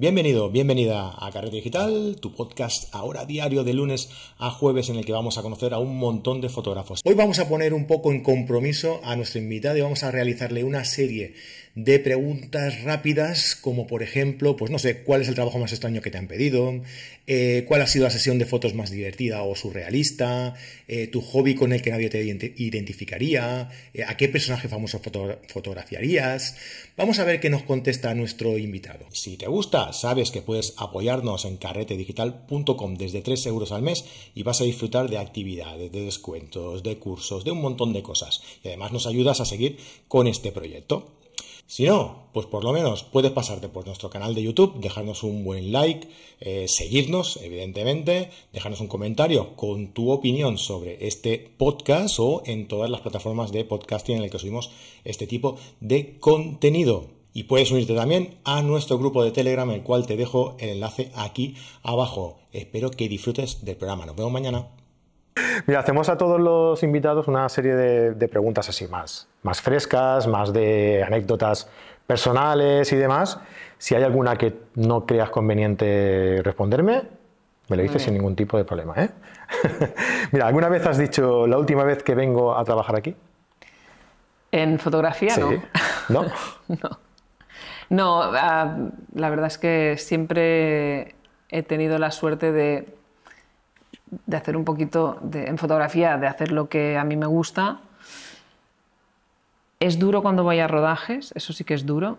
Bienvenido, bienvenida a Carrete Digital, tu podcast ahora diario de lunes a jueves en el que vamos a conocer a un montón de fotógrafos. Hoy vamos a poner un poco en compromiso a nuestro invitado y vamos a realizarle una serie de preguntas rápidas, como por ejemplo, pues no sé, cuál es el trabajo más extraño que te han pedido, eh, cuál ha sido la sesión de fotos más divertida o surrealista, eh, tu hobby con el que nadie te identificaría, eh, a qué personaje famoso fotografiarías. Vamos a ver qué nos contesta nuestro invitado. Si te gusta, sabes que puedes apoyarnos en carretedigital.com desde 3 euros al mes y vas a disfrutar de actividades, de descuentos, de cursos, de un montón de cosas. Y además nos ayudas a seguir con este proyecto. Si no, pues por lo menos puedes pasarte por nuestro canal de YouTube, dejarnos un buen like, eh, seguirnos, evidentemente, dejarnos un comentario con tu opinión sobre este podcast o en todas las plataformas de podcasting en el que subimos este tipo de contenido. Y puedes unirte también a nuestro grupo de Telegram, el cual te dejo el enlace aquí abajo. Espero que disfrutes del programa. Nos vemos mañana. Mira, hacemos a todos los invitados una serie de, preguntas así más, más frescas, más de anécdotas personales y demás. Si hay alguna que no creas conveniente responderme, me lo dices sin ningún tipo de problema. ¿eh? Mira, ¿alguna vez has dicho la última vez que vengo a trabajar aquí? En fotografía ¿No? no. No, ah, la verdad es que siempre he tenido la suerte de de hacer un poquito en fotografía, de hacer lo que a mí me gusta. Es duro cuando voy a rodajes, eso sí que es duro.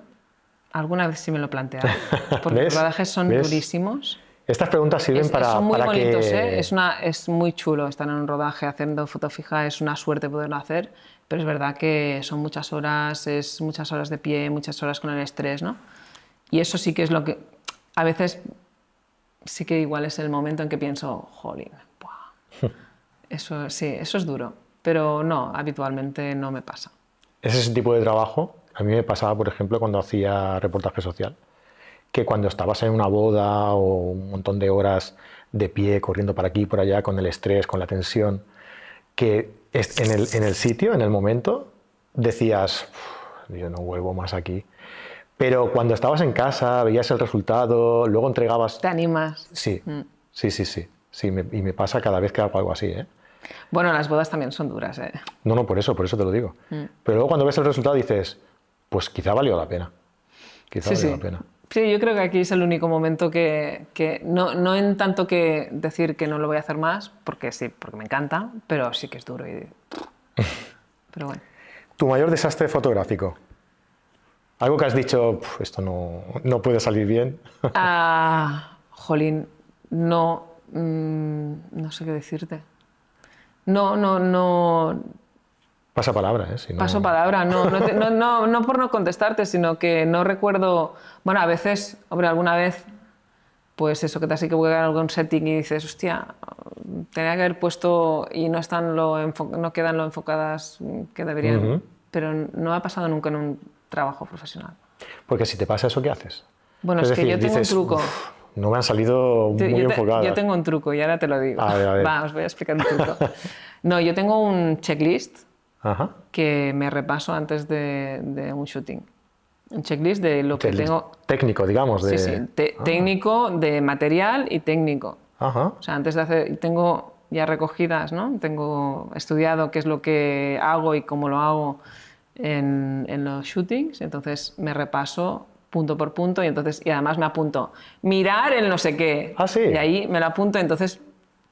Alguna vez sí me lo planteaba, porque los rodajes son durísimos. Estas preguntas sirven para, son muy bonitos, ¿eh? Es, una, es muy chulo estar en un rodaje haciendo foto fija, es una suerte poderlo hacer, pero es verdad que son muchas horas, es muchas horas de pie, muchas horas con el estrés, ¿no? Y eso sí que es lo que a veces sí que igual es el momento en que pienso, jolín, eso sí, eso es duro, pero no, habitualmente no me pasa. ¿Es ese tipo de trabajo? A mí me pasaba, por ejemplo, cuando hacía reportaje social, que cuando estabas en una boda o un montón de horas de pie, corriendo para aquí y por allá, con el estrés, con la tensión, que en el, en el sitio, en el momento, decías, yo no vuelvo más aquí. Pero cuando estabas en casa, veías el resultado, luego entregabas... Te animas. Sí, mm. sí, sí, sí. sí y me pasa cada vez que hago algo así. ¿eh? Bueno, las bodas también son duras. ¿eh? No, no, por eso, por eso te lo digo. Mm. Pero luego cuando ves el resultado dices, pues quizá valió la pena. Quizá sí, valió sí. la pena. Sí, yo creo que aquí es el único momento que, que no, no, en tanto que decir que no lo voy a hacer más, porque sí, porque me encanta, pero sí que es duro. Y... Pero bueno. ¿Tu mayor desastre fotográfico? ¿Algo que has dicho, esto no, no puede salir bien? Ah, jolín, no, mm, no sé qué decirte. No, no, no. Pasa palabra, ¿eh? Paso palabra, no no, no no, por no contestarte, sino que no recuerdo. Bueno, a veces, hombre, alguna vez, pues eso que te has equivocado en algún setting y dices, hostia, tenía que haber puesto y no, están lo no quedan lo enfocadas que deberían. Pero no ha pasado nunca en un trabajo profesional. Porque si te pasa eso, ¿qué haces? Bueno, es, que yo tengo un truco. No me han salido muy Yo tengo un truco y ahora te lo digo. A Va, os voy a explicar un truco. no, yo tengo un checklist que me repaso antes de, un shooting un checklist de lo que tengo. Técnico, digamos. Sí, sí, ah. técnico de material y técnico. O sea, antes de hacer. Tengo ya recogidas, ¿no? Tengo estudiado qué es lo que hago y cómo lo hago en, los shootings, entonces me repaso punto por punto y entonces y además me apunto mirar el no sé qué ah, sí. y ahí me lo apunto entonces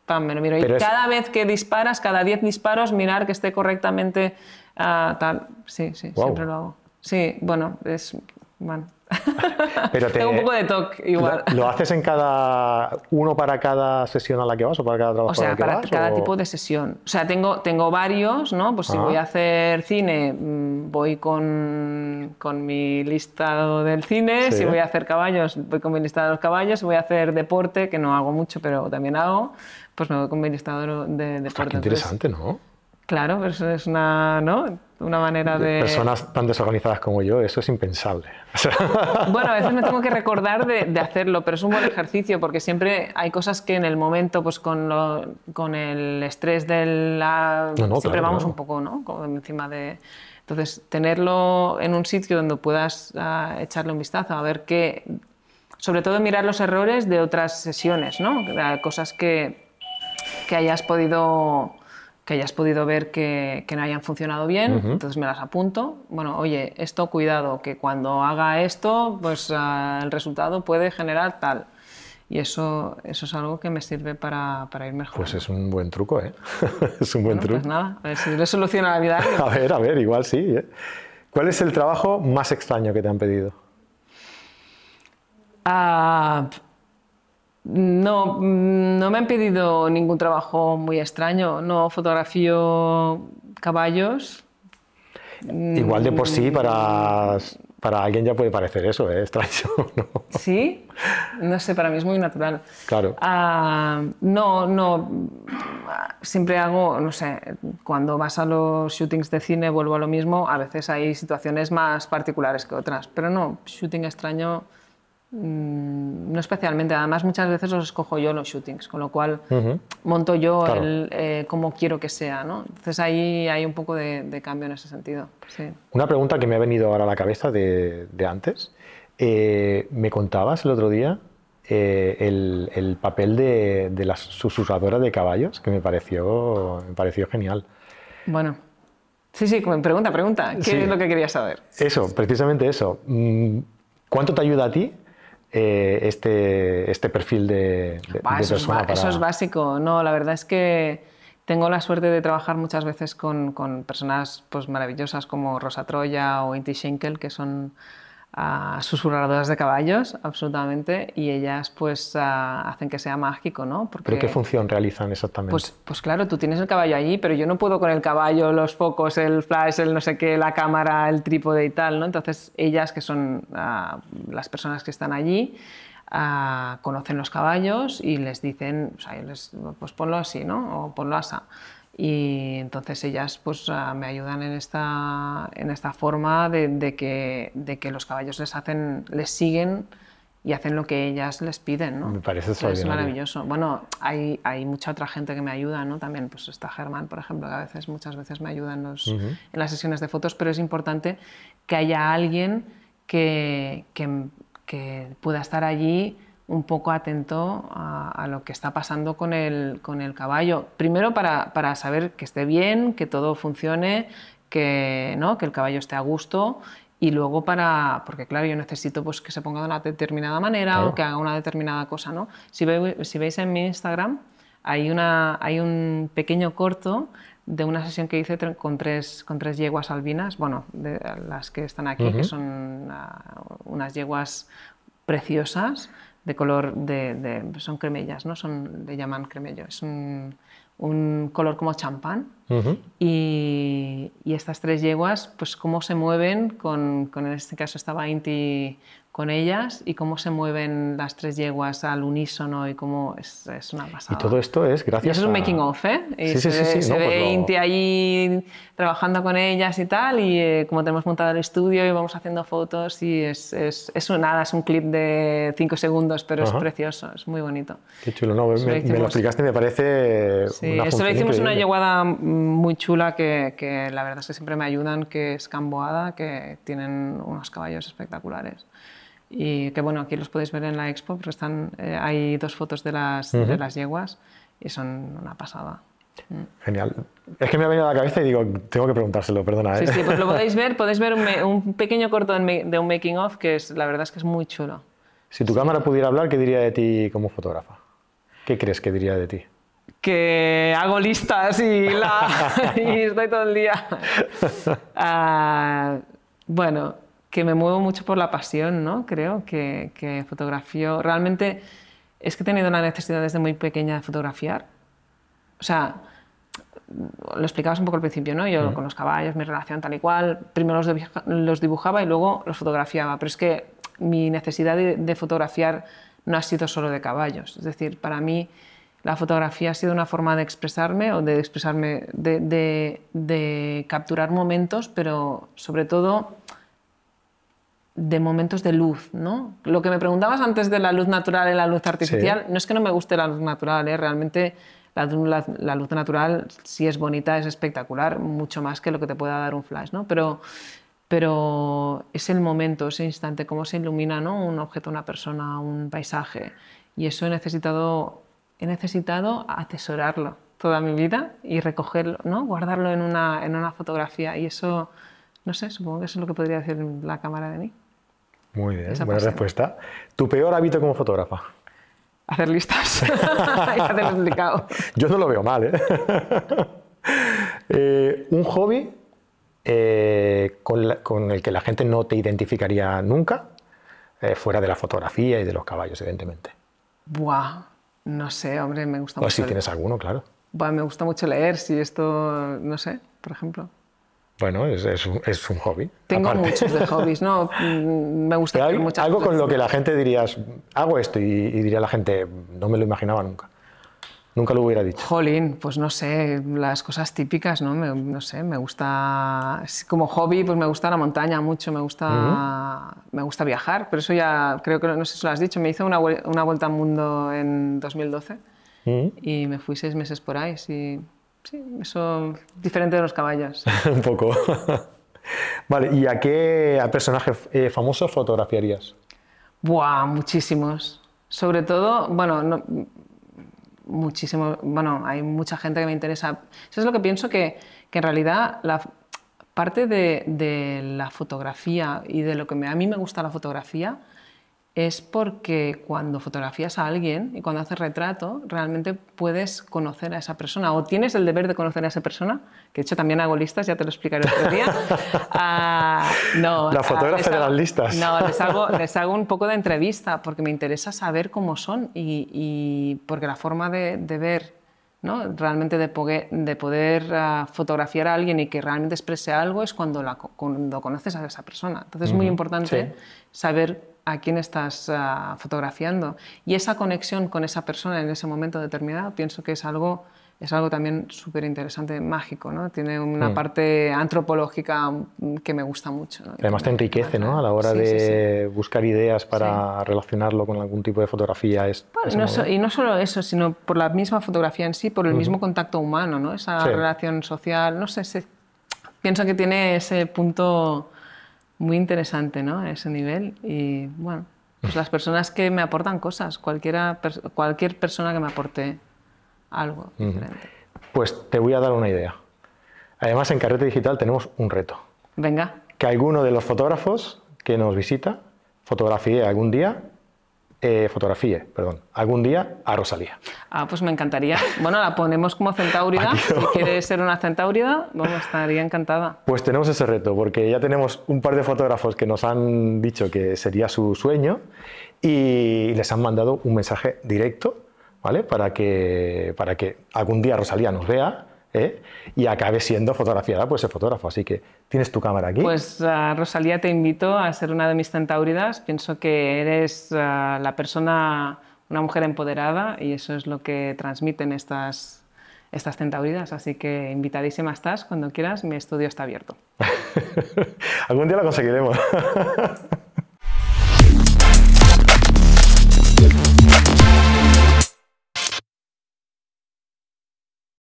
pam me lo miro y cada vez que disparas cada 10 disparos mirar que esté correctamente ah, tal sí sí siempre lo hago sí bueno es bueno. Tengo un poco de TOC igual. Lo, haces en cada uno para cada sesión a la que vas o para cada trabajo? O sea, para, cada tipo de sesión. O sea, tengo, tengo varios, ¿no? Pues si voy a hacer cine, mm, voy con, mi listado del cine. Si voy a hacer caballos, voy con mi listado de los caballos. Si voy a hacer deporte, que no hago mucho, pero también hago, pues me voy con mi listado de, deporte. interesante, ¿no? Claro, pero eso es una, ¿no? una manera de... Personas tan desorganizadas como yo, eso es impensable. bueno, a veces me tengo que recordar de, hacerlo, pero es un buen ejercicio porque siempre hay cosas que en el momento, pues con, con el estrés de la... siempre vamos un poco, ¿no? encima de... Entonces, tenerlo en un sitio donde puedas ah, echarle un vistazo, a ver qué... Sobre todo mirar los errores de otras sesiones, ¿no? Ah, cosas que, que hayas podido que hayas podido ver que, no hayan funcionado bien, entonces me las apunto. Bueno, oye, esto cuidado, que cuando haga esto, pues ah, el resultado puede generar tal. Y eso, eso es algo que me sirve para, ir mejor. Pues es un buen truco, ¿eh? es un buen pues truco. Pues nada, a ver si le soluciona la vida. a ver, a ver, igual sí. ¿eh? ¿Cuál es el trabajo más extraño que te han pedido? Ah... No, no me han pedido ningún trabajo muy extraño. No fotografío caballos. Igual de por sí, mm. para, alguien ya puede parecer eso, ¿eh? extraño. Sí, no sé, para mí es muy natural. Claro. Ah, no, no, siempre hago, no sé, cuando vas a los shootings de cine vuelvo a lo mismo, a veces hay situaciones más particulares que otras, pero no, shooting extraño Mm, no especialmente, además muchas veces los escojo yo los shootings, con lo cual monto yo el, eh, como quiero que sea. Entonces ahí hay un poco de, cambio en ese sentido. Una pregunta que me ha venido ahora a la cabeza de, antes. Eh, me contabas el otro día eh, el, papel de, de la susurradora de caballos, que me pareció, genial. Bueno. Sí, sí, pregunta, pregunta. ¿Qué es lo que querías saber? Eso, precisamente eso. Mm, ¿Cuánto te ayuda a ti eh, este, este perfil de, eso Es, básico, no, la verdad es que tengo la suerte de trabajar muchas veces con, personas pues, maravillosas como Rosa Troya o Inti Schenkel, que son a susurradoras de caballos, absolutamente, y ellas pues ah, hacen que sea mágico, ¿no? Porque, ¿Pero qué función realizan exactamente? Pues, pues, claro, tú tienes el caballo allí, pero yo no puedo con el caballo, los focos, el flash, el no sé qué, la cámara, el trípode y tal, ¿no? Entonces ellas, que son ah, las personas que están allí, ah, conocen los caballos y les dicen, o sea, les, pues ponlo así, ¿no? O ponlo así y entonces ellas pues ah, me ayudan en esta, en esta forma de, que, de que los caballos les hacen, les siguen y hacen lo que ellas les piden, ¿no? Me parece Es maravilloso. Bueno, hay, hay, mucha otra gente que me ayuda, ¿no? También, pues está Germán, por ejemplo, que a veces, muchas veces me ayuda en, los, en las sesiones de fotos, pero es importante que haya alguien que, que, que pueda estar allí un poco atento a, lo que está pasando con el, caballo. Primero para, saber que esté bien, que todo funcione, que, ¿no? que el caballo esté a gusto y luego para, porque claro, yo necesito pues, que se ponga de una determinada manera o que haga una determinada cosa. ¿no? Si, veis en mi Instagram, hay, hay un pequeño corto de una sesión que hice con tres, con tres yeguas albinas, bueno, de las que están aquí, que son ah, unas yeguas preciosas, de color de, son cremellas, ¿no? Son, le llaman cremello. Es un, un color como champán. y, estas tres yeguas, pues cómo se mueven, con, en este caso estaba Inti con ellas, y cómo se mueven las tres yeguas al unísono y cómo es, es una pasada. Y todo esto es gracias eso es un making of, ¿eh? sí, se, ve pues Inti ahí trabajando con ellas y tal, y eh, como tenemos montado el estudio y vamos haciendo fotos, y es, es, es un, nada, es un clip de cinco segundos, pero es precioso, es muy bonito. Qué chulo, no, me, me, lo explicaste me parece esto lo hicimos una yeguada muy chula que, la verdad es que siempre me ayudan, que es Camboada, que tienen unos caballos espectaculares. Y que bueno, aquí los podéis ver en la expo, porque están, eh, hay dos fotos de las, de las yeguas y son una pasada. Mm. Genial. Es que me ha venido a la cabeza y digo, tengo que preguntárselo, perdona. ¿eh? Sí, sí, pues lo podéis ver, podéis ver un, pequeño corto de un making of que es, la verdad es que es muy chulo. Si tu cámara pudiera hablar, ¿qué diría de ti como fotógrafa? ¿Qué crees que diría de ti? que hago listas y, estoy todo el día. Ah, bueno, que me muevo mucho por la pasión, ¿no? Creo que, que fotografío. Realmente es que he tenido la necesidad desde muy pequeña de fotografiar. O sea, lo explicabas un poco al principio, ¿no? Yo con los caballos, mi relación tal y cual, primero los, dibujaba y luego los fotografiaba, pero es que mi necesidad de, fotografiar no ha sido solo de caballos, es decir, para mí la fotografía ha sido una forma de expresarme o de expresarme, de, capturar momentos, pero sobre todo de momentos de luz, ¿no? Lo que me preguntabas antes de la luz natural y la luz artificial, no es que no me guste la luz natural, ¿eh? realmente la, luz natural, si es bonita, es espectacular, mucho más que lo que te pueda dar un flash, ¿no? Pero, pero es el momento, ese instante, cómo se ilumina un objeto, una persona, un paisaje. Y eso he necesitado he necesitado atesorarlo toda mi vida y recogerlo, ¿no? guardarlo en una, fotografía. Y eso, no sé, supongo que eso es lo que podría hacer la cámara de mí. Muy bien, Esa buena respuesta. ¿Tu peor hábito como fotógrafa? Hacer listas Yo no lo veo mal, ¿eh? Eh, un hobby eh, con, el que la gente no te identificaría nunca, fuera de la fotografía y de los caballos, evidentemente. Buah, no sé, hombre, me gusta pues si tienes alguno, claro. Bueno, me gusta mucho leer, si esto, no sé, por ejemplo. Bueno, es, es, un, es un, hobby. Tengo muchos de hobbies, ¿no? Mm, me gusta mucho algo, con lo que la gente dirías, hago esto, y diría la gente, no me lo imaginaba nunca. Nunca lo hubiera dicho. Jolín, pues no sé, las cosas típicas, ¿no? no sé, me gusta, como hobby, pues me gusta la montaña mucho, me gusta, me gusta viajar, pero eso ya creo que, no sé si lo has dicho, me hice una, una vuelta al mundo en 2012 y me fui seis meses por ahí, sí, sí eso diferente de los caballos. Un poco. vale, ¿y a qué personaje eh, famoso fotografiarías? Buah, muchísimos. Sobre todo, bueno, no, muchísimo, bueno, hay mucha gente que me interesa. Eso es lo que pienso que, en realidad la parte de, la fotografía y de lo que a mí me gusta la fotografía es porque cuando fotografías a alguien y cuando haces retrato, realmente puedes conocer a esa persona o tienes el deber de conocer a esa persona, que de hecho también hago listas, ya te lo explicaré otro día. Ah, no, la ah, fotógrafa de las listas. No, les hago, un poco de entrevista porque me interesa saber cómo son y, porque la forma de, ver ¿no? realmente de poder, ah, fotografiar a alguien y que realmente exprese algo es cuando, la, cuando conoces a esa persona. Entonces es muy importante saber a quién estás eh, fotografiando. Y esa conexión con esa persona en ese momento determinado, pienso que es algo, es algo también súper interesante, mágico. ¿no? Tiene una mm. parte antropológica mm, que me gusta mucho. Además te enriquece ¿no? a la hora de buscar ideas para relacionarlo con algún tipo de fotografía. Es, y no solo eso, sino por la misma fotografía en sí, por el mismo contacto humano, ¿no? esa relación social. No sé, pienso que tiene ese punto muy interesante ¿no? a ese nivel. Y bueno, pues las personas que me aportan cosas, cualquiera, cualquier persona que me aporte algo Pues te voy a dar una idea. Además, en Carrete Digital tenemos un reto. Venga. Que alguno de los fotógrafos que nos visita fotografíe algún día eh, fotografíe, perdón, algún día a Rosalía. Ah, pues me encantaría. Bueno, la ponemos como centaurida. si quieres ser una centaurida, estaría encantada. Pues tenemos ese reto, porque ya tenemos un par de fotógrafos que nos han dicho que sería su sueño y les han mandado un mensaje directo, ¿vale? Para que, para que algún día Rosalía nos vea ¿eh? y acabe siendo fotografiada por ese fotógrafo. Así que tienes tu cámara aquí. Pues ah, Rosalía, te invito a ser una de mis centauridas. Pienso que eres ah, la persona, una mujer empoderada y eso es lo que transmiten estas estas centauridas, así que invitadísima estás, cuando quieras mi estudio está abierto. Algún día lo conseguiremos.